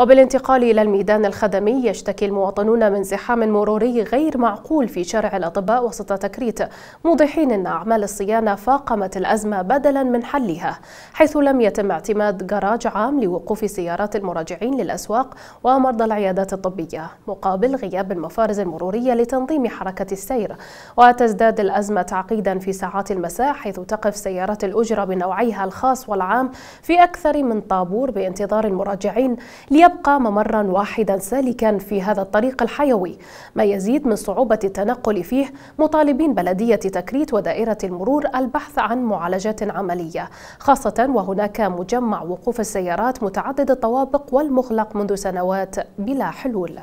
وبالانتقال إلى الميدان الخدمي يشتكي المواطنون من زحام مروري غير معقول في شارع الأطباء وسط تكريت موضحين أن أعمال الصيانة فاقمت الأزمة بدلا من حلها حيث لم يتم اعتماد جراج عام لوقوف سيارات المراجعين للأسواق ومرضى العيادات الطبية مقابل غياب المفارز المرورية لتنظيم حركة السير وتزداد الأزمة تعقيدا في ساعات المساء حيث تقف سيارات الأجرة بنوعيها الخاص والعام في أكثر من طابور بانتظار المراجعين لي يبقى ممرا واحدا سالكا في هذا الطريق الحيوي ما يزيد من صعوبة التنقل فيه مطالبين بلدية تكريت ودائرة المرور البحث عن معالجات عملية خاصة وهناك مجمع وقوف السيارات متعدد الطوابق والمغلق منذ سنوات بلا حلول